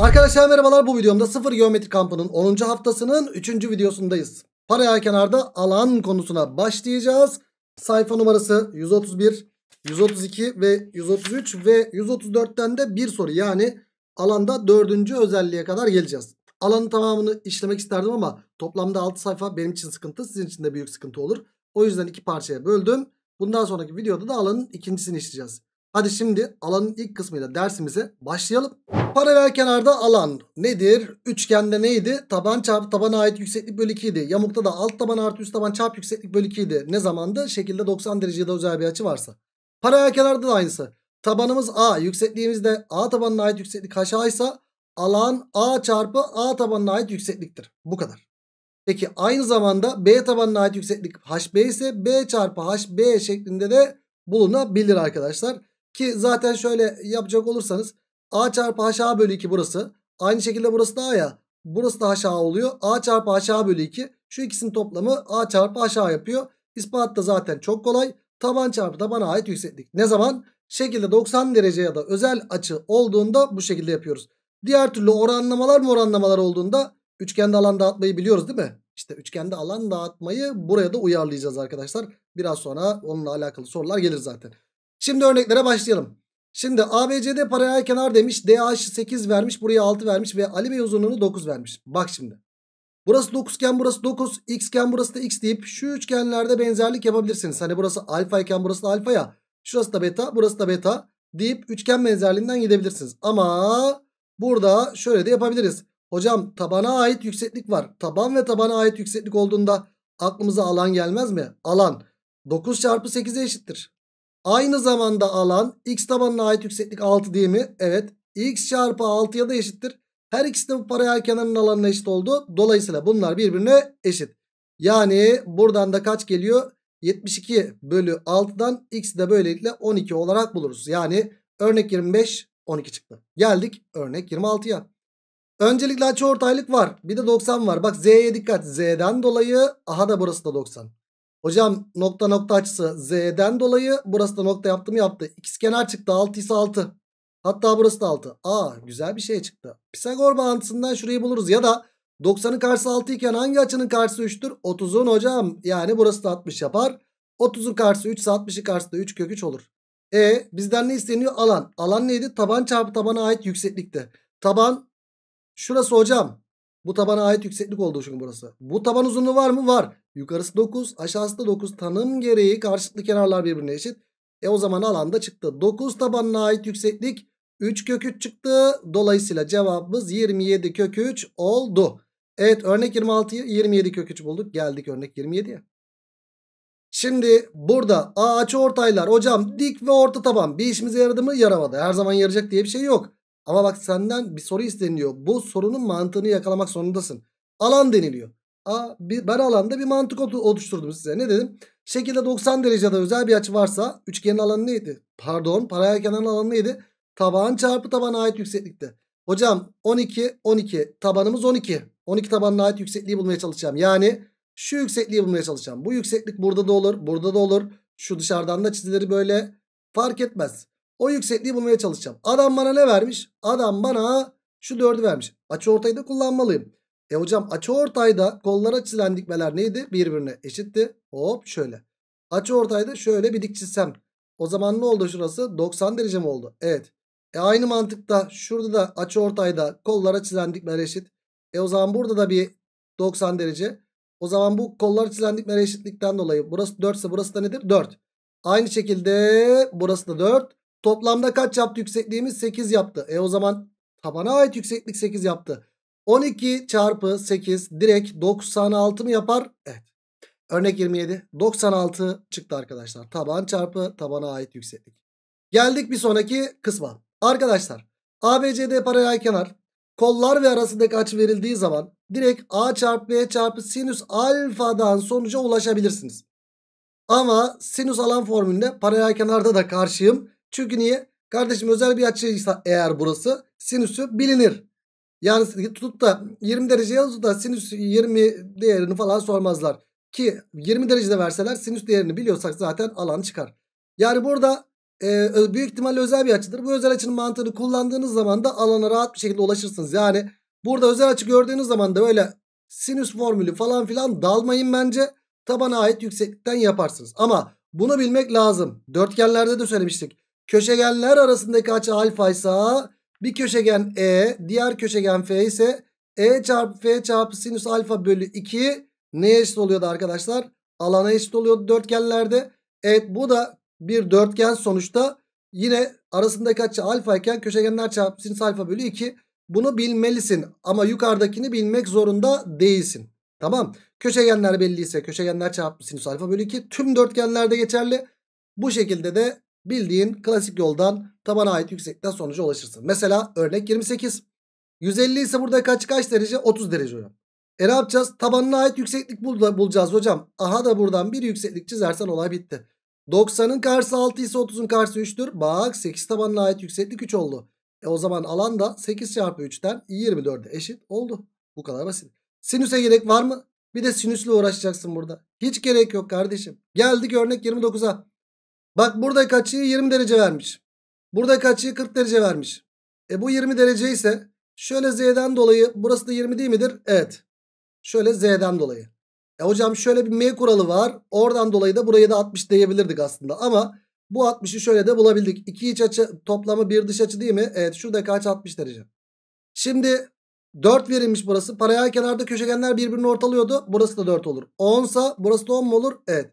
Arkadaşlar merhabalar bu videomda sıfır geometri kampının 10. haftasının 3. videosundayız. Paralel kenarda alan konusuna başlayacağız. Sayfa numarası 131, 132 ve 133 ve 134'ten de bir soru yani alanda 4. özelliğe kadar geleceğiz. Alanın tamamını işlemek isterdim ama toplamda 6 sayfa benim için sıkıntı sizin için de büyük sıkıntı olur. O yüzden iki parçaya böldüm. Bundan sonraki videoda da alanın ikincisini işleyeceğiz. Hadi şimdi alanın ilk kısmıyla dersimize başlayalım. Paralel kenarda alan nedir? Üçgende neydi? Taban çarpı tabana ait yükseklik bölü 2 idi. Yamukta da alt taban artı üst taban çarpı yükseklik bölü 2 idi. Ne zamandı? Şekilde 90 derecede özel bir açı varsa. Paralel kenarda da aynısı. Tabanımız A. Yüksekliğimiz de A tabanına ait yükseklik aşağıysa alan A çarpı A tabanına ait yüksekliktir. Bu kadar. Peki aynı zamanda B tabanına ait yükseklik HB ise B çarpı HB şeklinde de bulunabilir arkadaşlar. Ki zaten şöyle yapacak olursanız A çarpı HA bölü 2 burası. Aynı şekilde burası da A ya. Burası da HA oluyor. A çarpı HA bölü 2. Şu ikisinin toplamı A çarpı HA yapıyor. İspat da zaten çok kolay. Taban çarpı tabana ait yükseklik. Ne zaman? Şekilde 90 derece ya da özel açı olduğunda bu şekilde yapıyoruz. Diğer türlü oranlamalar mı oranlamalar olduğunda üçgende alan dağıtmayı biliyoruz değil mi? İşte üçgende alan dağıtmayı buraya da uyarlayacağız arkadaşlar. Biraz sonra onunla alakalı sorular gelir zaten. Şimdi örneklere başlayalım. Şimdi ABCD paralel kenar demiş. DH 8 vermiş. Buraya 6 vermiş. Ve Ali Bey uzunluğunu 9 vermiş. Bak şimdi. Burası 9 iken burası 9. X iken burası da X deyip şu üçgenlerde benzerlik yapabilirsiniz. Hani burası alfa iken burası da alfa ya. Şurası da beta. Burası da beta. Deyip üçgen benzerliğinden gidebilirsiniz. Ama burada şöyle de yapabiliriz. Hocam tabana ait yükseklik var. Taban ve tabana ait yükseklik olduğunda aklımıza alan gelmez mi? Alan. 9 çarpı 8'e eşittir. Aynı zamanda alan x tabanına ait yükseklik 6 değil mi? Evet. x çarpı 6'ya da eşittir. Her ikisi de bu paralel kenarın alanına eşit oldu. Dolayısıyla bunlar birbirine eşit. Yani buradan da kaç geliyor? 72 bölü 6'dan x'i de böylelikle 12 olarak buluruz. Yani örnek 25 12 çıktı. Geldik örnek 26'ya. Öncelikle açıortaylık var. Bir de 90 var. Bak Z'ye dikkat. Z'den dolayı aha da burası da 90. Hocam nokta nokta açısı z'den dolayı burası da nokta yaptı mı yaptı. İkizkenar çıktı 6 ise 6. Hatta burası da 6. Aa güzel bir şey çıktı. Pisagor bağıntısından şurayı buluruz ya da 90'ın karşısı 6 iken hangi açının karşısı 3'tür? 30'un hocam yani burası da 60 yapar. 30'un karşısı 3 ise 60'ın karşısı da 3 kök 3 olur. E bizden ne isteniyor? Alan. Alan neydi? Taban çarpı tabana ait yükseklikte. Taban şurası hocam. Bu tabana ait yükseklik oldu çünkü burası. Bu taban uzunluğu var mı? Var. Yukarısı 9 aşağısı da 9. Tanım gereği karşılıklı kenarlar birbirine eşit. E o zaman alan da çıktı. 9 tabanına ait yükseklik 3 kök 3 çıktı. Dolayısıyla cevabımız 27 kök 3 oldu. Evet örnek 26'yı 27 kök 3 bulduk. Geldik örnek 27'ye. Şimdi burada A açı ortaylar hocam dik ve orta taban bir işimize yaradı mı yaramadı. Her zaman yarayacak diye bir şey yok. Ama bak senden bir soru isteniliyor. Bu sorunun mantığını yakalamak zorundasın. Alan deniliyor. A, bir, ben alanda bir mantık oluşturdum size. Ne dedim? Şekilde 90 derecede özel bir açı varsa üçgenin alanı neydi? Pardon paralel kenarın alanı neydi? Taban çarpı tabana ait yükseklikte. Hocam 12 12 tabanımız 12. 12 tabanına ait yüksekliği bulmaya çalışacağım. Yani şu yüksekliği bulmaya çalışacağım. Bu yükseklik burada da olur, burada da olur. Şu dışarıdan da çizileri böyle fark etmez. O yüksekliği bulmaya çalışacağım. Adam bana ne vermiş? Adam bana şu 4'ü vermiş. Açı ortayı kullanmalıyım. E hocam açı ortayda kollara çizilen dikmeler neydi? Birbirine eşitti. Hop şöyle. Açı ortayda şöyle bir dik çizsem. O zaman ne oldu şurası? 90 derece mi oldu? Evet. E aynı mantıkta şurada da açı ortayda kollara çizilen dikmeler eşit. E o zaman burada da bir 90 derece. O zaman bu kollar çizilen dikmeler eşitlikten dolayı burası 4 ise burası da nedir? 4. Aynı şekilde burası da 4. Toplamda kaç yaptı yüksekliğimiz? 8 yaptı. E o zaman tabana ait yükseklik 8 yaptı. 12 çarpı 8 direkt 96 mı yapar? Evet. Örnek 27. 96 çıktı arkadaşlar. Taban çarpı tabana ait yükseklik. Geldik bir sonraki kısma. Arkadaşlar ABCD paralel kenar kollar ve arasındaki açı verildiği zaman direkt A çarpı B çarpı sinüs alfadan sonuca ulaşabilirsiniz. Ama sinüs alan formülüne paralel kenarda da karşıyım. Çünkü niye? Kardeşim özel bir açıysa eğer burası sinüsü bilinir. Yani tutup da 20 derece yazıp da sinüs 20 değerini falan sormazlar. Ki 20 derecede verseler sinüs değerini biliyorsak zaten alan çıkar. Yani burada e, büyük ihtimalle özel bir açıdır. Bu özel açının mantığını kullandığınız zaman da alana rahat bir şekilde ulaşırsınız. Yani burada özel açı gördüğünüz zaman da öyle sinüs formülü falan filan dalmayın bence. Tabana ait yükseklikten yaparsınız. Ama bunu bilmek lazım. Dörtgenlerde de söylemiştik. Köşegenler arasındaki açı alfa ise bir köşegen E diğer köşegen F ise E çarpı F çarpı sinüs alfa bölü 2 neye eşit oluyordu arkadaşlar? Alana eşit oluyordu dörtgenlerde. Evet bu da bir dörtgen sonuçta yine arasındaki açı alfa iken köşegenler çarpı sinüs alfa bölü 2 bunu bilmelisin ama yukarıdakini bilmek zorunda değilsin. Tamam. Köşegenler belliyse köşegenler çarpı sinüs alfa bölü 2 tüm dörtgenlerde geçerli. Bu şekilde de bildiğin klasik yoldan tabana ait yüksekten sonuca ulaşırsın. Mesela örnek 28. 150 ise burada kaç kaç derece? 30 derece hocam. E ne yapacağız? Tabanına ait yükseklik bul bulacağız hocam. Aha da buradan bir yükseklik çizersen olay bitti. 90'ın karşısı 6 ise 30'un karşısı 3'tür. Bak 8 tabanına ait yükseklik 3 oldu. E o zaman alan da 8 çarpı 3'ten 24'e eşit oldu. Bu kadar basit. Sinüse gerek var mı? Bir de sinüsle uğraşacaksın burada. Hiç gerek yok kardeşim. Geldik örnek 29'a. Bak buradaki açıyı 20 derece vermiş. Buradaki açıyı 40 derece vermiş. E bu 20 derece ise şöyle z'den dolayı burası da 20 değil midir? Evet. Şöyle z'den dolayı. E hocam şöyle bir m kuralı var. Oradan dolayı da burayı da 60 diyebilirdik aslında. Ama bu 60'ı şöyle de bulabildik. İki iç açı toplamı bir dış açı değil mi? Evet Şurada kaç 60 derece. Şimdi 4 verilmiş burası. Paralel kenarda köşegenler birbirini ortalıyordu. Burası da 4 olur. 10 sa burası da 10 mu olur? Evet.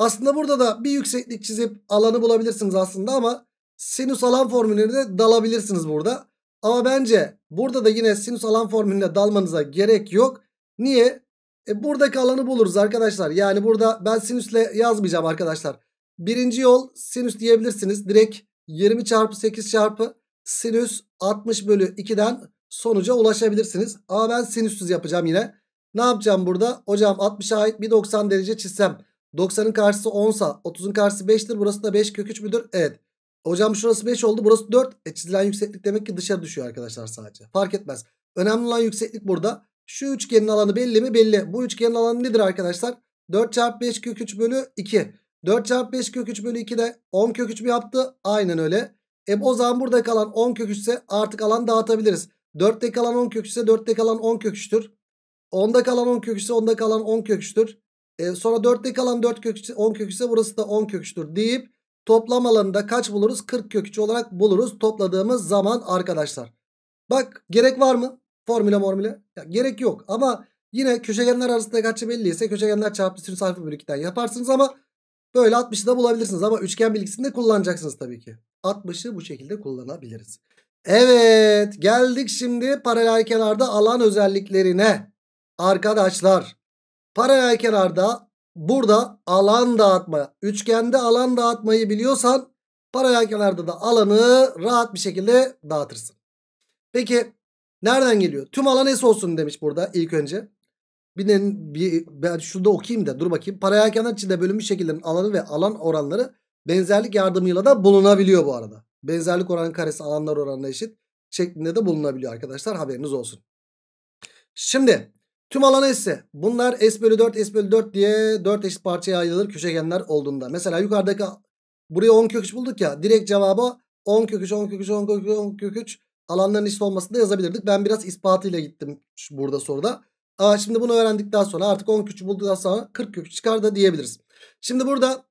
Aslında burada da bir yükseklik çizip alanı bulabilirsiniz aslında ama sinüs alan formülünü de dalabilirsiniz burada. Ama bence burada da yine sinüs alan formülüne dalmanıza gerek yok. Niye? E buradaki alanı buluruz arkadaşlar. Yani burada ben sinüsle yazmayacağım arkadaşlar. Birinci yol sinüs diyebilirsiniz. Direkt 20 çarpı 8 çarpı sinüs 60 bölü 2'den sonuca ulaşabilirsiniz. Ama ben sinüssüz yapacağım yine. Ne yapacağım burada? Hocam 60'a ait bir 90 derece çizsem 90'ın karşısı 10 sa 30'un karşısı 5'tir. Burası da 5 kök 3 müdür? Evet. Hocam şurası 5 oldu. Burası 4. E çizilen yükseklik demek ki dışarı düşüyor arkadaşlar sadece. Fark etmez. Önemli olan yükseklik burada. Şu üçgenin alanı belli mi? Belli. Bu üçgenin alanı nedir arkadaşlar? 4 çarpı 5 kök 3 bölü 2. 4 çarpı 5 kök 3 bölü 2 de 10 kök 3 mü yaptı? Aynen öyle. E o zaman burada kalan 10 kök artık alan dağıtabiliriz. 4'te kalan 10 kök 4'te kalan 10 kök 10'da kalan 10 kök 10'da kalan 10 kök e, sonra 4'te kalan 4 kök 10 kök 3 burası da 10 kök 3'tür deyip toplam alanında kaç buluruz? 40 kök olarak buluruz topladığımız zaman arkadaşlar. Bak gerek var mı? Formüle formüle. Ya, gerek yok ama yine köşegenler arasında kaçı belliyse köşegenler çarpı sinüs alfa bölü 2'den yaparsınız ama böyle 60'ı da bulabilirsiniz ama üçgen bilgisini de kullanacaksınız tabii ki. 60'ı bu şekilde kullanabiliriz. Evet geldik şimdi paralel kenarda alan özelliklerine. Arkadaşlar Paralel kenarda burada alan dağıtma. Üçgende alan dağıtmayı biliyorsan paralel kenarda da alanı rahat bir şekilde dağıtırsın. Peki nereden geliyor? Tüm alan S olsun demiş burada ilk önce. Bir, de, bir ben şurada okuyayım da dur bakayım. Paralel kenar içinde bölünmüş şekillerin alanı ve alan oranları benzerlik yardımıyla da bulunabiliyor bu arada. Benzerlik oranı karesi alanlar oranına eşit şeklinde de bulunabiliyor arkadaşlar haberiniz olsun. Şimdi Tüm alanı S. Bunlar S bölü 4 S bölü 4 diye 4 eşit parçaya ayrılır köşegenler olduğunda. Mesela yukarıdaki buraya 10 köküç bulduk ya. Direkt cevabı 10 köküç 10 köküç 10 köküç 10 köküç alanların eşit olmasını da yazabilirdik. Ben biraz ispatıyla gittim burada soruda. Aa, şimdi bunu öğrendikten sonra artık 10 köküç bulduktan sonra 40 köküç çıkar da diyebiliriz. Şimdi burada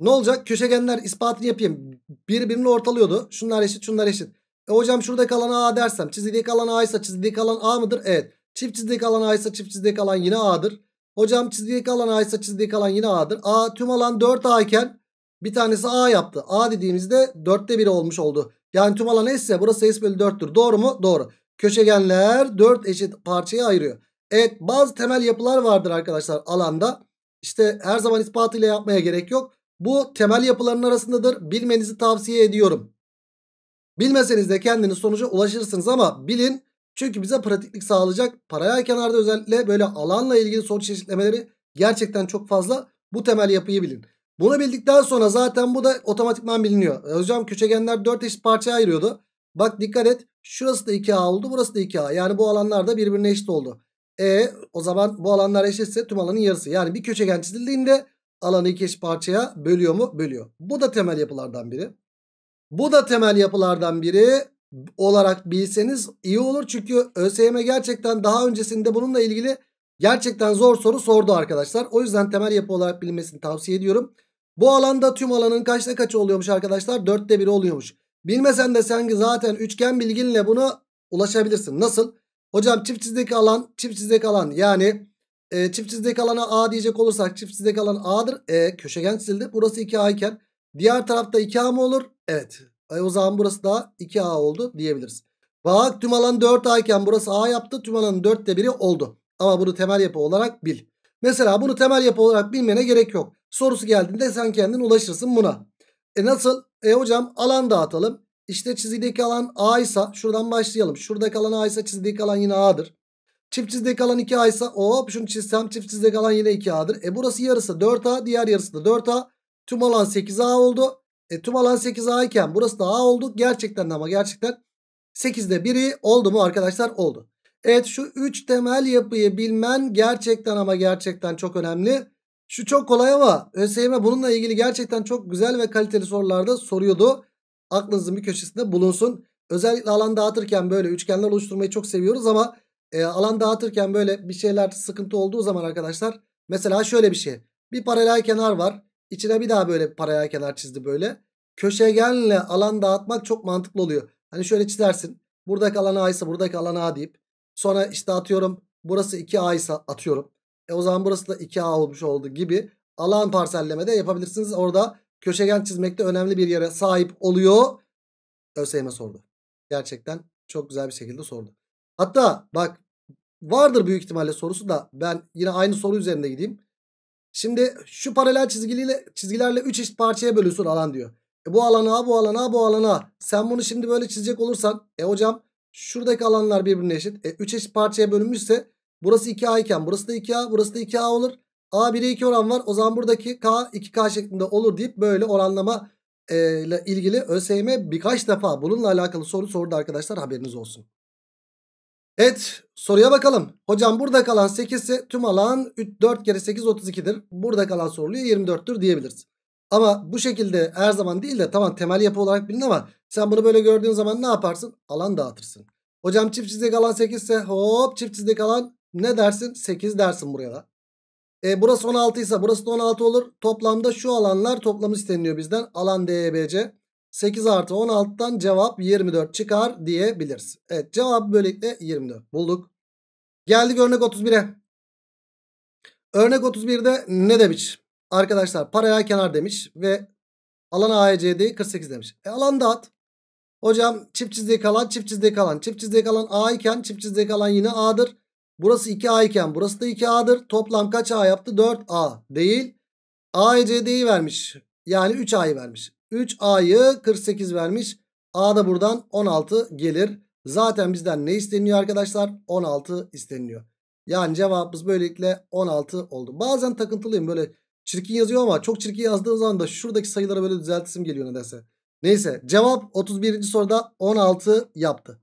ne olacak? Köşegenler ispatını yapayım. Birbirini ortalıyordu. Şunlar eşit şunlar eşit. E hocam şurada kalan A dersem çizgideki kalan A ise çizgideki kalan A mıdır? Evet. Çift çizgideki alan A ise çift çizgideki alan yine A'dır. Hocam çizgideki alan A ise çizgideki alan yine A'dır. A tüm alan 4A iken bir tanesi A yaptı. A dediğimizde 4'te 1 olmuş oldu. Yani tüm alan S ise burası S bölü 4'tür. Doğru mu? Doğru. Köşegenler 4 eşit parçaya ayırıyor. Evet bazı temel yapılar vardır arkadaşlar alanda. İşte her zaman ispatıyla yapmaya gerek yok. Bu temel yapıların arasındadır. Bilmenizi tavsiye ediyorum. Bilmeseniz de kendiniz sonuca ulaşırsınız ama bilin çünkü bize pratiklik sağlayacak paralel kenarda özellikle böyle alanla ilgili soru çeşitlemeleri gerçekten çok fazla. Bu temel yapıyı bilin. Bunu bildikten sonra zaten bu da otomatikman biliniyor. E, hocam köşegenler 4 eşit parçaya ayırıyordu. Bak dikkat et. Şurası da 2A oldu. Burası da 2A. Yani bu alanlar da birbirine eşit oldu. E o zaman bu alanlar eşitse tüm alanın yarısı. Yani bir köşegen çizildiğinde alanı iki eşit parçaya bölüyor mu? Bölüyor. Bu da temel yapılardan biri. Bu da temel yapılardan biri olarak bilseniz iyi olur. Çünkü ÖSYM gerçekten daha öncesinde bununla ilgili gerçekten zor soru sordu arkadaşlar. O yüzden temel yapı olarak bilmesini tavsiye ediyorum. Bu alanda tüm alanın kaçta kaçı oluyormuş arkadaşlar? dörtte 1 oluyormuş. Bilmesen de sen zaten üçgen bilginle buna ulaşabilirsin. Nasıl? Hocam çift çizdeki alan çift çizdeki alan yani e, çift çizdeki alana A diyecek olursak çift çizdeki alan A'dır. E, köşegen çizildi. Burası 2A iken diğer tarafta 2A mı olur? Evet e, o zaman burası da 2A oldu diyebiliriz. Bak tüm alan 4A iken burası A yaptı. Tüm alanın 4'te biri oldu. Ama bunu temel yapı olarak bil. Mesela bunu temel yapı olarak bilmene gerek yok. Sorusu geldiğinde sen kendin ulaşırsın buna. E nasıl? E hocam alan dağıtalım. İşte çizgideki alan A ise şuradan başlayalım. Şuradaki alan A ise çizgideki alan yine A'dır. Çift çizgideki alan 2A ise hop şunu çizsem çift çizgideki alan yine 2A'dır. E burası yarısı 4A diğer yarısı da 4A. Tüm alan 8A oldu. E tüm alan 8A iken burası da A oldu. Gerçekten ama gerçekten 8'de 1'i oldu mu arkadaşlar? Oldu. Evet şu 3 temel yapıyı bilmen gerçekten ama gerçekten çok önemli. Şu çok kolay ama ÖSYM bununla ilgili gerçekten çok güzel ve kaliteli sorularda soruyordu. Aklınızın bir köşesinde bulunsun. Özellikle alan dağıtırken böyle üçgenler oluşturmayı çok seviyoruz ama e, alan dağıtırken böyle bir şeyler sıkıntı olduğu zaman arkadaşlar mesela şöyle bir şey. Bir paralel kenar var. İçine bir daha böyle paraya kenar çizdi böyle. Köşegenle alan dağıtmak çok mantıklı oluyor. Hani şöyle çizersin. Buradaki alan A ise buradaki alan A deyip. Sonra işte atıyorum burası 2A ise atıyorum. E o zaman burası da 2A olmuş oldu gibi. Alan parsellemede yapabilirsiniz. Orada köşegen çizmekte önemli bir yere sahip oluyor. ÖSYM sordu. Gerçekten çok güzel bir şekilde sordu. Hatta bak vardır büyük ihtimalle sorusu da ben yine aynı soru üzerinde gideyim. Şimdi şu paralel çizgiliyle, çizgilerle 3 eşit parçaya bölüyorsun alan diyor. E bu alana, bu alana, bu alana. Sen bunu şimdi böyle çizecek olursan. E hocam şuradaki alanlar birbirine eşit. E 3 eşit parçaya bölünmüşse burası 2A iken burası da 2A, burası da 2A olur. A 1'e 2 oran var. O zaman buradaki K 2K şeklinde olur deyip böyle oranlama e, ile ilgili ÖSYM birkaç defa bununla alakalı soru sordu arkadaşlar haberiniz olsun. Evet soruya bakalım. Hocam burada kalan 8 tüm alan 4 kere 8 32'dir. Burada kalan soruluya 24'tür diyebiliriz. Ama bu şekilde her zaman değil de tamam temel yapı olarak bilin ama sen bunu böyle gördüğün zaman ne yaparsın? Alan dağıtırsın. Hocam çift çizdik alan 8 ise hop çift çizdik alan ne dersin? 8 dersin buraya da. E, burası 16 ise burası da 16 olur. Toplamda şu alanlar toplamı isteniliyor bizden. Alan DBC. 8 artı 16'dan cevap 24 çıkar diyebiliriz. Evet cevap böylelikle 24 bulduk. Geldik örnek 31'e. Örnek 31'de ne demiş? Arkadaşlar paraya kenar demiş ve alan AECD 48 demiş. E alan at. Hocam çift çizdiği kalan çift çizdiği kalan çift çizdiği kalan A iken çift çizdiği kalan yine A'dır. Burası 2A iken burası da 2A'dır. Toplam kaç A yaptı? 4A değil. AECD'yi vermiş. Yani 3A'yı vermiş. 3A'yı 48 vermiş. A da buradan 16 gelir. Zaten bizden ne isteniyor arkadaşlar? 16 isteniyor. Yani cevabımız böylelikle 16 oldu. Bazen takıntılıyım böyle çirkin yazıyor ama çok çirkin yazdığım zaman da şuradaki sayıları böyle düzeltisim geliyor nedense. Neyse cevap 31. soruda 16 yaptı.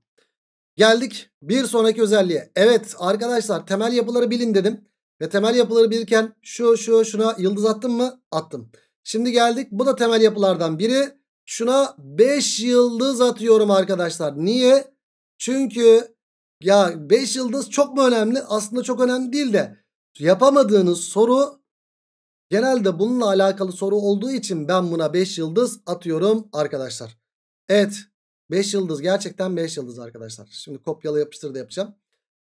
Geldik bir sonraki özelliğe. Evet arkadaşlar temel yapıları bilin dedim. Ve temel yapıları bilirken şu şu şuna yıldız attım mı? Attım. Şimdi geldik bu da temel yapılardan biri. Şuna 5 yıldız atıyorum arkadaşlar. Niye? Çünkü ya 5 yıldız çok mu önemli? Aslında çok önemli değil de yapamadığınız soru genelde bununla alakalı soru olduğu için ben buna 5 yıldız atıyorum arkadaşlar. Evet 5 yıldız gerçekten 5 yıldız arkadaşlar. Şimdi kopyala yapıştır da yapacağım.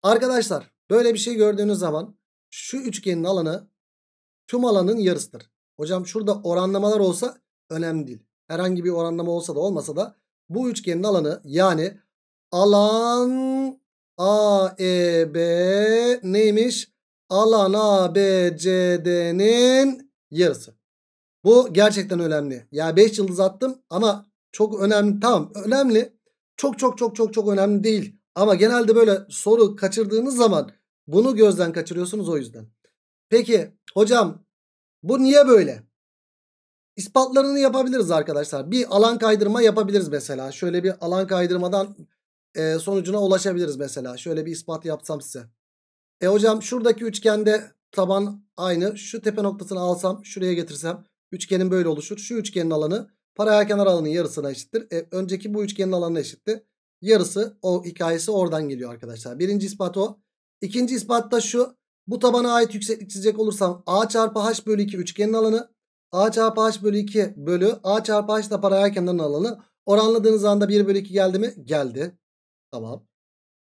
Arkadaşlar böyle bir şey gördüğünüz zaman şu üçgenin alanı tüm alanın yarısıdır. Hocam şurada oranlamalar olsa önemli değil. Herhangi bir oranlama olsa da olmasa da bu üçgenin alanı yani alan AEB neymiş? Alan ABCD'nin yarısı. Bu gerçekten önemli. Ya 5 yıldız attım ama çok önemli. Tamam önemli. Çok çok çok çok çok önemli değil. Ama genelde böyle soru kaçırdığınız zaman bunu gözden kaçırıyorsunuz o yüzden. Peki hocam bu niye böyle? İspatlarını yapabiliriz arkadaşlar. Bir alan kaydırma yapabiliriz mesela. Şöyle bir alan kaydırmadan e, sonucuna ulaşabiliriz mesela. Şöyle bir ispat yapsam size. E hocam şuradaki üçgende taban aynı. Şu tepe noktasını alsam şuraya getirsem üçgenin böyle oluşur. Şu üçgenin alanı paralel kenar alanının yarısına eşittir. E, önceki bu üçgenin alanına eşitti. Yarısı o hikayesi oradan geliyor arkadaşlar. Birinci ispat o. İkinci ispat da şu. Bu tabana ait yükseklik çizecek olursam a çarpı h bölü 2 üçgenin alanı. a çarpı h bölü 2 bölü a çarpı h da paralel kenarın alanı. Oranladığınız anda 1 bölü 2 geldi mi? Geldi. Tamam.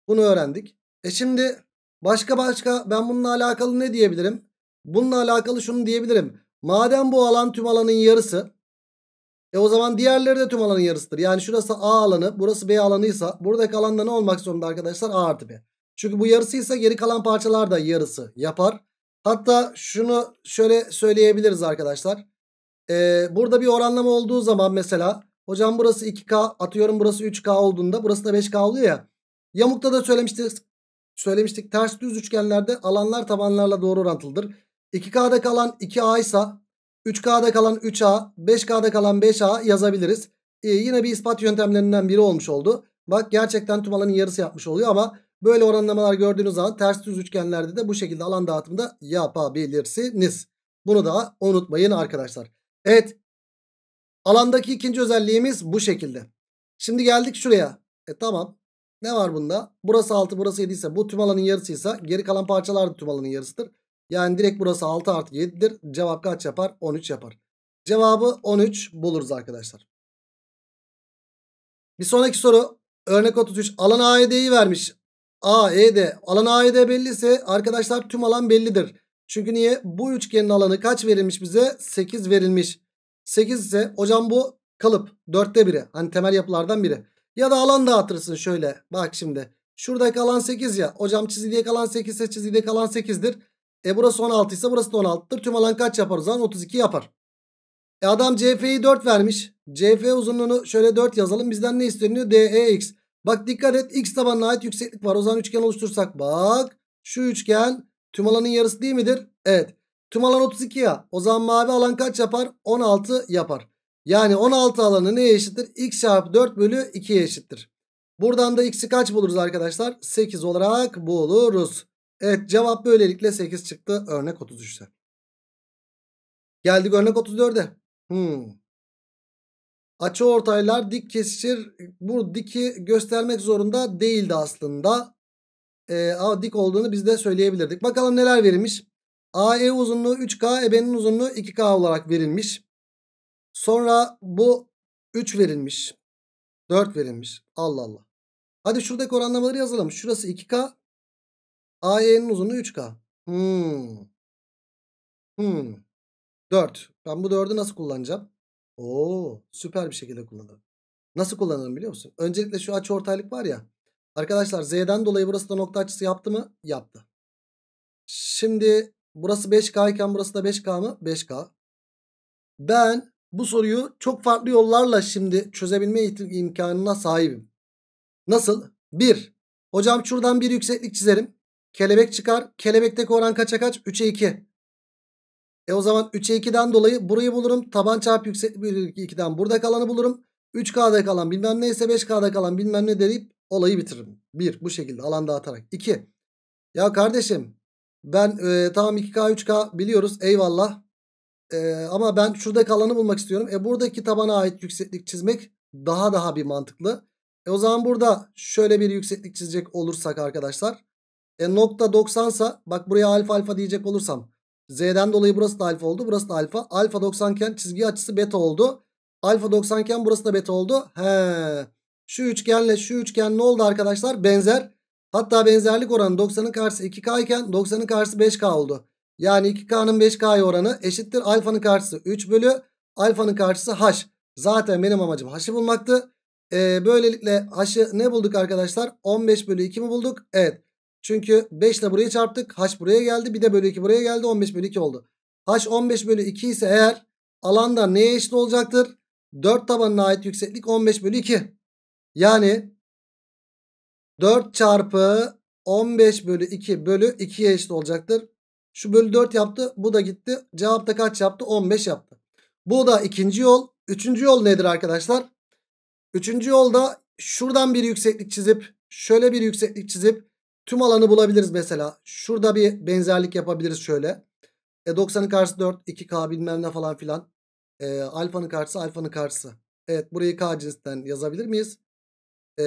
Bunu öğrendik. E şimdi başka başka ben bununla alakalı ne diyebilirim? Bununla alakalı şunu diyebilirim. Madem bu alan tüm alanın yarısı. E o zaman diğerleri de tüm alanın yarısıdır. Yani şurası A alanı burası B alanıysa buradaki alanda ne olmak zorunda arkadaşlar? A artı B. Çünkü bu yarısıysa geri kalan parçalar da yarısı yapar. Hatta şunu şöyle söyleyebiliriz arkadaşlar. Ee, burada bir oranlama olduğu zaman mesela hocam burası 2K atıyorum burası 3K olduğunda burası da 5K oluyor ya. Yamukta da söylemiştik, söylemiştik ters düz üçgenlerde alanlar tabanlarla doğru orantılıdır. 2K'da kalan 2A ise 3K'da kalan 3A 5K'da kalan 5A yazabiliriz. Ee, yine bir ispat yöntemlerinden biri olmuş oldu. Bak gerçekten tüm alanın yarısı yapmış oluyor ama Böyle oranlamalar gördüğünüz zaman ters düz üçgenlerde de bu şekilde alan dağıtımda yapabilirsiniz. Bunu da unutmayın arkadaşlar. Evet. Alandaki ikinci özelliğimiz bu şekilde. Şimdi geldik şuraya. E tamam. Ne var bunda? Burası 6 burası 7 ise bu tüm alanın yarısıysa geri kalan parçalar da tüm alanın yarısıdır. Yani direkt burası 6 artı 7'dir. Cevap kaç yapar? 13 yapar. Cevabı 13 buluruz arkadaşlar. Bir sonraki soru örnek 33 alan AED'yi vermiş. AED. Alan AED belliyse arkadaşlar tüm alan bellidir. Çünkü niye? Bu üçgenin alanı kaç verilmiş bize? 8 verilmiş. 8 ise hocam bu kalıp. Dörtte biri. Hani temel yapılardan biri. Ya da alan dağıtırsın şöyle. Bak şimdi. Şuradaki alan 8 ya. Hocam çizgide kalan 8 ise çizgide kalan 8'dir. E burası 16 ise burası da 16'dır. Tüm alan kaç yapar o zaman? 32 yapar. E adam CF'yi 4 vermiş. CF uzunluğunu şöyle 4 yazalım. Bizden ne isteniyor? DEX. Bak dikkat et x tabanına ait yükseklik var. O zaman üçgen oluştursak bak şu üçgen tüm alanın yarısı değil midir? Evet. Tüm alan 32 ya. O zaman mavi alan kaç yapar? 16 yapar. Yani 16 alanı neye eşittir? x çarpı 4 bölü 2'ye eşittir. Buradan da x'i kaç buluruz arkadaşlar? 8 olarak buluruz. Evet cevap böylelikle 8 çıktı örnek 33'te. Geldik örnek 34'e. Hmm. Açı ortaylar dik kesişir. Bu diki göstermek zorunda değildi aslında. E, ama dik olduğunu biz de söyleyebilirdik. Bakalım neler verilmiş. AE uzunluğu 3K, EB'nin uzunluğu 2K olarak verilmiş. Sonra bu 3 verilmiş. 4 verilmiş. Allah Allah. Hadi şuradaki oranlamaları yazalım. Şurası 2K. AE'nin uzunluğu 3K. Hmm. Hmm. 4. Ben bu 4'ü nasıl kullanacağım? Oo, süper bir şekilde kullanırım. Nasıl kullanırım biliyor musun? Öncelikle şu açı ortaylık var ya. Arkadaşlar z'den dolayı burası da nokta açısı yaptı mı? Yaptı. Şimdi burası 5K iken burası da 5K mı? 5K. Ben bu soruyu çok farklı yollarla şimdi çözebilme imkanına sahibim. Nasıl? 1. Hocam şuradan bir yükseklik çizerim. Kelebek çıkar. Kelebekteki oran kaça kaç? 3'e 2. E o zaman 3'e 2'den dolayı burayı bulurum. Taban çarpı yüksek 2'den burada kalanı bulurum. 3K'da kalan bilmem neyse 5K'da kalan bilmem ne deyip olayı bitiririm. 1 bu şekilde alan dağıtarak. 2. Ya kardeşim ben e, tamam 2K 3K biliyoruz eyvallah. E, ama ben şurada kalanı bulmak istiyorum. E buradaki tabana ait yükseklik çizmek daha daha bir mantıklı. E o zaman burada şöyle bir yükseklik çizecek olursak arkadaşlar. E nokta 90 bak buraya alfa alfa diyecek olursam Z'den dolayı burası da alfa oldu. Burası da alfa. Alfa 90 iken çizgi açısı beta oldu. Alfa 90 iken burası da beta oldu. He. Şu üçgenle şu üçgen ne oldu arkadaşlar? Benzer. Hatta benzerlik oranı 90'ın karşısı 2K iken 90'ın karşısı 5K oldu. Yani 2K'nın 5K'ya oranı eşittir. Alfanın karşısı 3 bölü. Alfanın karşısı H. Zaten benim amacım H'ı bulmaktı. Ee, böylelikle H'ı ne bulduk arkadaşlar? 15 bölü 2 mi bulduk? Evet. Çünkü 5 ile burayı çarptık. H buraya geldi. Bir de bölü 2 buraya geldi. 15 bölü 2 oldu. H 15 bölü 2 ise eğer alanda neye eşit olacaktır? 4 tabanına ait yükseklik 15 bölü 2. Yani 4 çarpı 15 bölü 2 bölü 2'ye eşit olacaktır. Şu bölü 4 yaptı. Bu da gitti. Cevapta kaç yaptı? 15 yaptı. Bu da ikinci yol. Üçüncü yol nedir arkadaşlar? Üçüncü yolda şuradan bir yükseklik çizip şöyle bir yükseklik çizip Tüm alanı bulabiliriz mesela. Şurada bir benzerlik yapabiliriz şöyle. E 90'ın karşısı 4. 2K bilmem ne falan filan. E, alfanın karşısı alfanın karşısı. Evet burayı K cinsinden yazabilir miyiz? E,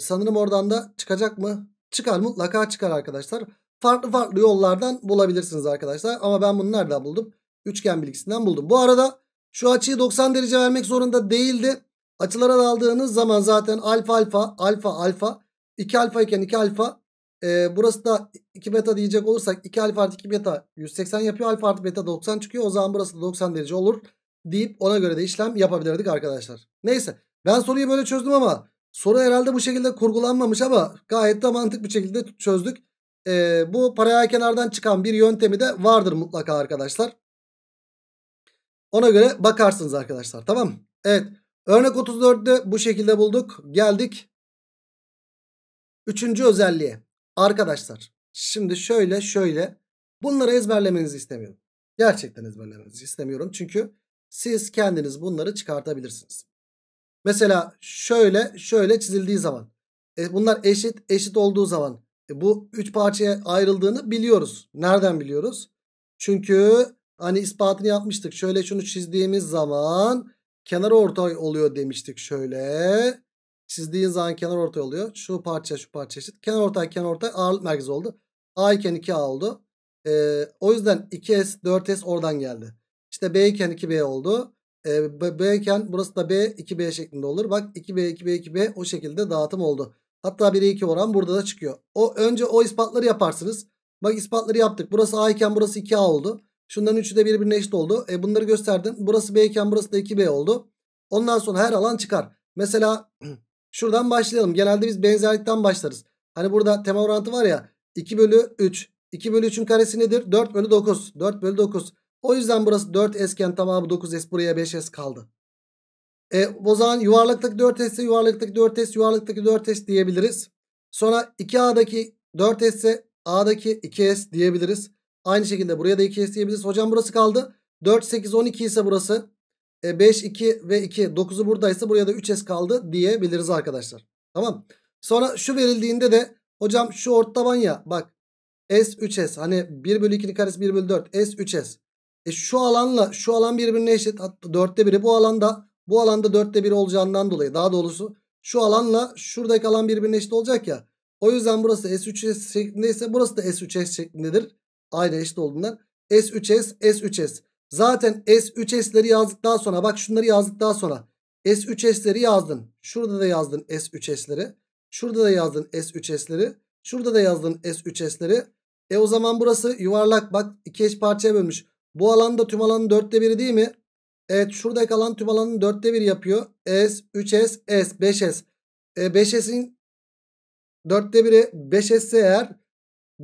sanırım oradan da çıkacak mı? Çıkar mutlaka çıkar arkadaşlar. Farklı farklı yollardan bulabilirsiniz arkadaşlar. Ama ben bunu nereden buldum? Üçgen bilgisinden buldum. Bu arada şu açıyı 90 derece vermek zorunda değildi. Açılara daldığınız zaman zaten alfa alfa alfa alfa 2 alfa iken 2 alfa e, burası da 2 beta diyecek olursak 2 alfa artı 2 beta 180 yapıyor. Alfa artı beta 90 çıkıyor. O zaman burası da 90 derece olur deyip ona göre de işlem yapabilirdik arkadaşlar. Neyse ben soruyu böyle çözdüm ama soru herhalde bu şekilde kurgulanmamış ama gayet de mantık bir şekilde çözdük. Ee, bu paraya kenardan çıkan bir yöntemi de vardır mutlaka arkadaşlar. Ona göre bakarsınız arkadaşlar tamam Evet örnek 34'te bu şekilde bulduk. Geldik. Üçüncü özelliğe. Arkadaşlar şimdi şöyle şöyle bunları ezberlemenizi istemiyorum. Gerçekten ezberlemenizi istemiyorum. Çünkü siz kendiniz bunları çıkartabilirsiniz. Mesela şöyle şöyle çizildiği zaman e, bunlar eşit eşit olduğu zaman e, bu üç parçaya ayrıldığını biliyoruz. Nereden biliyoruz? Çünkü hani ispatını yapmıştık. Şöyle şunu çizdiğimiz zaman kenar ortay oluyor demiştik şöyle. Çizdiğin zaman kenar ortay oluyor. Şu parça şu parça eşit. Kenar ortay kenar ortay ağırlık merkezi oldu. A iken 2A oldu. Ee, o yüzden 2S 4S oradan geldi. İşte B iken 2B oldu. Ee, B iken burası da B 2B şeklinde olur. Bak 2B 2B 2B o şekilde dağıtım oldu. Hatta 1'e 2 oran burada da çıkıyor. O Önce o ispatları yaparsınız. Bak ispatları yaptık. Burası A iken burası 2A oldu. Şunların üçü de birbirine eşit oldu. E bunları gösterdim. Burası B iken burası da 2B oldu. Ondan sonra her alan çıkar. Mesela Şuradan başlayalım. Genelde biz benzerlikten başlarız. Hani burada tema orantı var ya 2 bölü 3. 2 bölü 3'ün karesi nedir? 4 bölü 9. 4 bölü 9. O yüzden burası 4 esken tamamı 9 s buraya 5 s kaldı. E, o zaman yuvarlaktaki 4 s yuvarlaktaki 4 s yuvarlaktaki 4 s diyebiliriz. Sonra 2a'daki 4 s a'daki 2 s diyebiliriz. Aynı şekilde buraya da 2 s diyebiliriz. Hocam burası kaldı. 4 8 12 ise burası. E 5, 2 ve 2. 9'u buradaysa buraya da 3S kaldı diyebiliriz arkadaşlar. Tamam. Sonra şu verildiğinde de hocam şu ort taban ya bak S3S hani 1 bölü 2'nin karesi 1 bölü 4 S3S. E şu alanla şu alan birbirine eşit. Hatta 4'te 1'i bu alanda bu alanda 4'te 1 olacağından dolayı daha doğrusu şu alanla şuradaki alan birbirine eşit olacak ya. O yüzden burası S3S şeklindeyse burası da S3S şeklindedir. aynı eşit olduğundan S3S S3S. Zaten S3S'leri yazdıktan sonra bak şunları yazdıktan sonra S3S'leri yazdın. Şurada da yazdın S3S'leri. Şurada da yazdın S3S'leri. Şurada da yazdın S3S'leri. E o zaman burası yuvarlak bak iki eş parçaya bölmüş. Bu alanda tüm alanın dörtte biri değil mi? Evet şuradaki alan tüm alanın dörtte biri yapıyor. S, 3S, S, 5S. E, 5S'in dörtte biri 5S eğer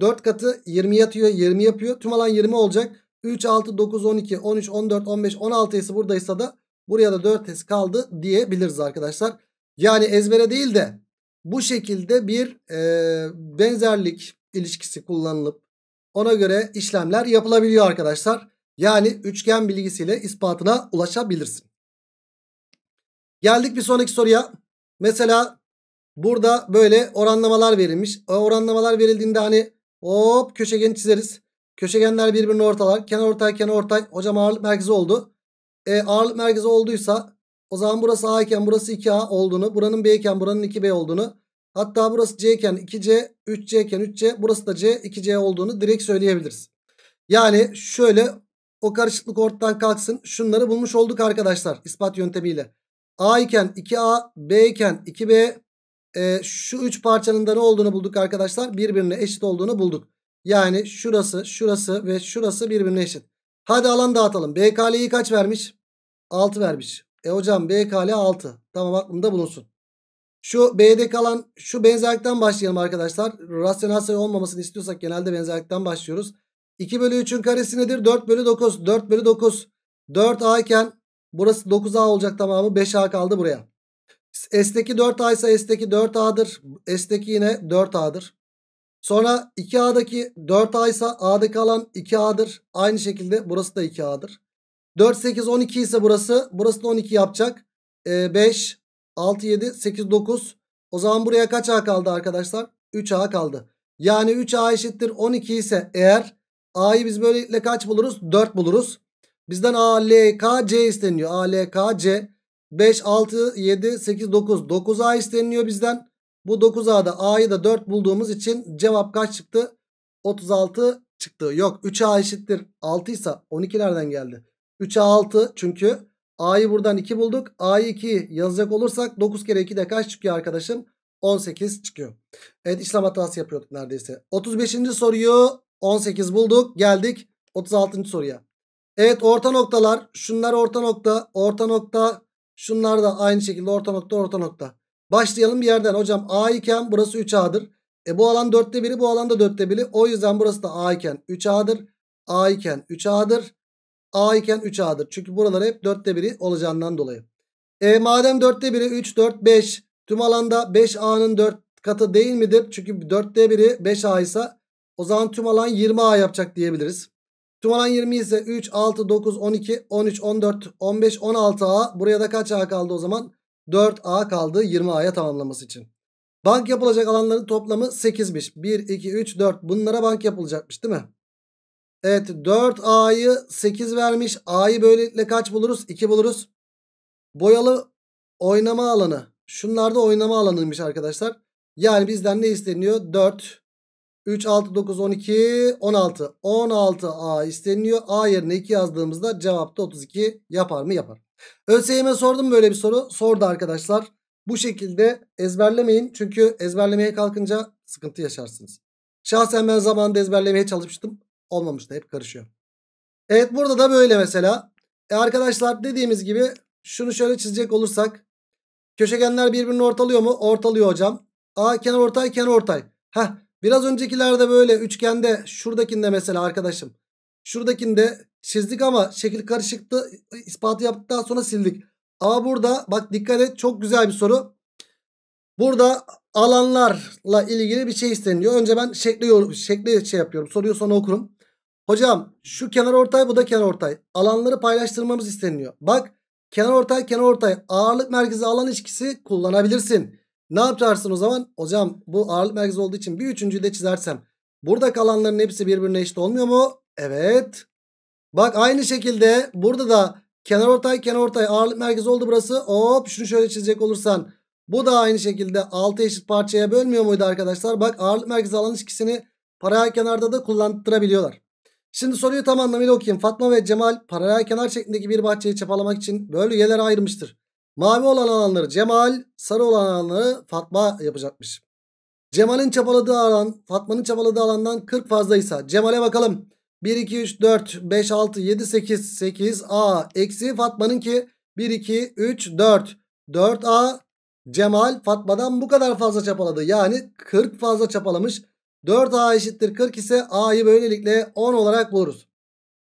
dört katı 20 yatıyor 20 yapıyor. Tüm alan 20 olacak. 3, 6, 9, 12, 13, 14, 15, 16 16'sı buradaysa da buraya da 4 kaldı diyebiliriz arkadaşlar. Yani ezbere değil de bu şekilde bir e, benzerlik ilişkisi kullanılıp ona göre işlemler yapılabiliyor arkadaşlar. Yani üçgen bilgisiyle ispatına ulaşabilirsin. Geldik bir sonraki soruya. Mesela burada böyle oranlamalar verilmiş. O oranlamalar verildiğinde hani hop köşegen çizeriz. Köşegenler birbirine ortalar. Kenar ortay kenar ortay. Hocam ağırlık merkezi oldu. E, ağırlık merkezi olduysa o zaman burası A iken burası 2A olduğunu. Buranın B iken buranın 2B olduğunu. Hatta burası C iken 2C, 3C iken 3C, burası da C, 2C olduğunu direkt söyleyebiliriz. Yani şöyle o karışıklık ortadan kalksın. Şunları bulmuş olduk arkadaşlar ispat yöntemiyle. A iken 2A, B iken 2B. E, şu üç parçanın da ne olduğunu bulduk arkadaşlar. Birbirine eşit olduğunu bulduk. Yani şurası, şurası ve şurası birbirine eşit. Hadi alan dağıtalım. BKL'yi kaç vermiş? 6 vermiş. E hocam BKL 6. Tamam aklımda bulunsun. Şu B'de kalan şu benzerlikten başlayalım arkadaşlar. Rasyonel sayı olmamasını istiyorsak genelde benzerlikten başlıyoruz. 2 bölü 3'ün karesi nedir? 4 bölü 9. 4 bölü 9. 4A iken burası 9A olacak tamamı. 5A kaldı buraya. S'deki 4A ise S'deki 4A'dır. S'deki yine 4A'dır. Sonra 2A'daki 4A ise A'daki alan 2A'dır. Aynı şekilde burası da 2A'dır. 4, 8, 12 ise burası. Burası da 12 yapacak. E, 5, 6, 7, 8, 9. O zaman buraya kaç A kaldı arkadaşlar? 3A kaldı. Yani 3A eşittir 12 ise eğer A'yı biz böylelikle kaç buluruz? 4 buluruz. Bizden A, L, K, C isteniyor. A, L, K, C. 5, 6, 7, 8, 9. 9A isteniyor bizden. Bu 9A'da A'yı da 4 bulduğumuz için cevap kaç çıktı? 36 çıktı. Yok 3A eşittir 6 ise 12 nereden geldi. 3A 6 çünkü A'yı buradan 2 bulduk. A'yı 2 yazacak olursak 9 kere 2 de kaç çıkıyor arkadaşım? 18 çıkıyor. Evet işlem hatası yapıyorduk neredeyse. 35. soruyu 18 bulduk. Geldik 36. soruya. Evet orta noktalar. Şunlar orta nokta. Orta nokta. Şunlar da aynı şekilde orta nokta orta nokta. Başlayalım bir yerden. Hocam A iken burası 3A'dır. E bu alan 4'te 1'i bu alan da 4'te 1'i. O yüzden burası da A iken 3A'dır. A iken 3A'dır. A iken 3A'dır. Çünkü buralar hep 4'te 1'i olacağından dolayı. E madem 4'te 1'i 3, 4, 5. Tüm alanda 5A'nın 4 katı değil midir? Çünkü 4'te 1'i 5A ise o zaman tüm alan 20A yapacak diyebiliriz. Tüm alan 20 ise 3, 6, 9, 12, 13, 14, 15, 16A. Buraya da kaç A kaldı o zaman? 4A kaldı 20A'ya tamamlaması için. Bank yapılacak alanların toplamı 8'miş. 1, 2, 3, 4. Bunlara bank yapılacakmış değil mi? Evet 4A'yı 8 vermiş. A'yı böylelikle kaç buluruz? 2 buluruz. Boyalı oynama alanı. Şunlar da oynama alanıymış arkadaşlar. Yani bizden ne isteniyor? 4, 3, 6, 9, 12, 16. 16A isteniyor. A yerine 2 yazdığımızda cevapta 32 yapar mı? Yapar. ÖSYM'e sordum böyle bir soru. Sordu arkadaşlar. Bu şekilde ezberlemeyin. Çünkü ezberlemeye kalkınca sıkıntı yaşarsınız. Şahsen ben zamanında ezberlemeye çalışmıştım. Olmamış da hep karışıyor. Evet burada da böyle mesela. E arkadaşlar dediğimiz gibi şunu şöyle çizecek olursak. Köşegenler birbirini ortalıyor mu? Ortalıyor hocam. A kenar ortay kenar ortay. Heh biraz öncekilerde böyle üçgende şuradakinde mesela arkadaşım. Şuradakinde Çizdik ama şekil karışıktı. ispatı yaptıktan sonra sildik. Ama burada bak dikkat et çok güzel bir soru. Burada alanlarla ilgili bir şey isteniyor. Önce ben şekli, şekli şey yapıyorum. Soruyu sonra okurum. Hocam şu kenar ortay bu da kenar ortay. Alanları paylaştırmamız isteniyor. Bak kenar ortay kenar ortay. Ağırlık merkezi alan ilişkisi kullanabilirsin. Ne yaparsın o zaman? Hocam bu ağırlık merkezi olduğu için bir üçüncüyü de çizersem. burada alanların hepsi birbirine eşit olmuyor mu? Evet. Bak aynı şekilde burada da kenarortay kenarortay ağırlık merkezi oldu burası. Hop şunu şöyle çizecek olursan. Bu da aynı şekilde 6 eşit parçaya bölmüyor muydu arkadaşlar? Bak ağırlık merkezi alan ikisini paralel kenarda da kullandırabiliyorlar. Şimdi soruyu tam anlamıyla okuyayım. Fatma ve Cemal paralel kenar şeklindeki bir bahçeyi çapalamak için bölgelere ayırmıştır. Mavi olan alanları Cemal, sarı olan alanları Fatma yapacakmış. Cemal'in çapaladığı alan Fatma'nın çapaladığı alandan 40 fazlaysa Cemal'e bakalım. 1, 2, 3, 4, 5, 6, 7, 8, 8, A. Eksi Fatma'nın ki 1, 2, 3, 4. 4 A. Cemal Fatma'dan bu kadar fazla çapaladı. Yani 40 fazla çapalamış. 4 A eşittir 40 ise A'yı böylelikle 10 olarak buluruz.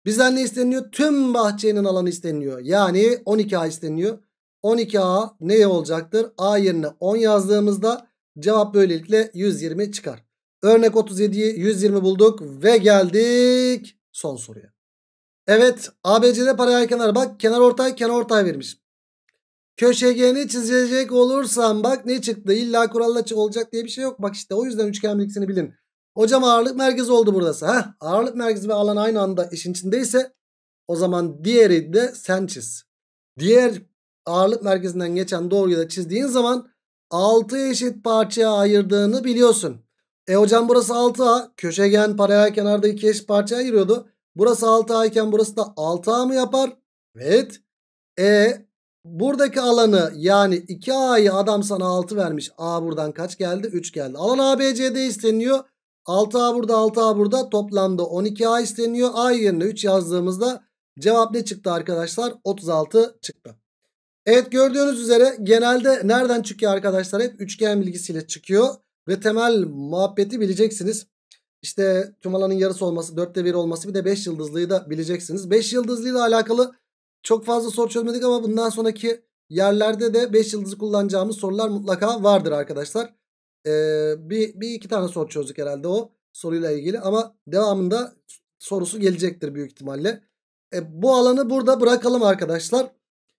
Bizden ne isteniliyor? Tüm bahçenin alanı isteniyor Yani 12 A isteniliyor. 12 A ne olacaktır? A yerine 10 yazdığımızda cevap böylelikle 120 çıkar. Örnek 37'yi 120 bulduk ve geldik son soruya. Evet ABC'de paralel kenar bak kenar ortay kenar ortay vermiş. Köşegeni çizecek olursam bak ne çıktı illa kuralla olacak diye bir şey yok. Bak işte o yüzden üçgen bilgisini bilin. Hocam ağırlık merkezi oldu buradası. Heh, ağırlık merkezi ve alan aynı anda işin içindeyse o zaman diğeri de sen çiz. Diğer ağırlık merkezinden geçen doğruyu da çizdiğin zaman 6 eşit parçaya ayırdığını biliyorsun. E hocam burası 6A. Köşegen paralel kenarda iki eş parçaya giriyordu. Burası 6A iken burası da 6A mı yapar? Evet. E buradaki alanı yani 2A'yı adam sana 6 vermiş. A buradan kaç geldi? 3 geldi. Alan ABC'de isteniyor. 6A burada 6A burada toplamda 12A isteniyor. A yerine 3 yazdığımızda cevap ne çıktı arkadaşlar? 36 çıktı. Evet gördüğünüz üzere genelde nereden çıkıyor arkadaşlar? Hep üçgen bilgisiyle çıkıyor ve temel muhabbeti bileceksiniz. İşte tüm alanın yarısı olması, dörtte bir olması bir de beş yıldızlıyı da bileceksiniz. Beş yıldızlıyla alakalı çok fazla soru çözmedik ama bundan sonraki yerlerde de beş yıldızı kullanacağımız sorular mutlaka vardır arkadaşlar. Ee, bir, bir iki tane soru çözdük herhalde o soruyla ilgili ama devamında sorusu gelecektir büyük ihtimalle. E, bu alanı burada bırakalım arkadaşlar.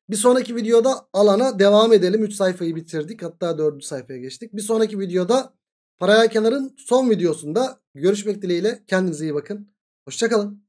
Bir sonraki videoda alana devam edelim. 3 sayfayı bitirdik. Hatta 4. sayfaya geçtik. Bir sonraki videoda paralel kenarın son videosunda görüşmek dileğiyle. Kendinize iyi bakın. Hoşçakalın.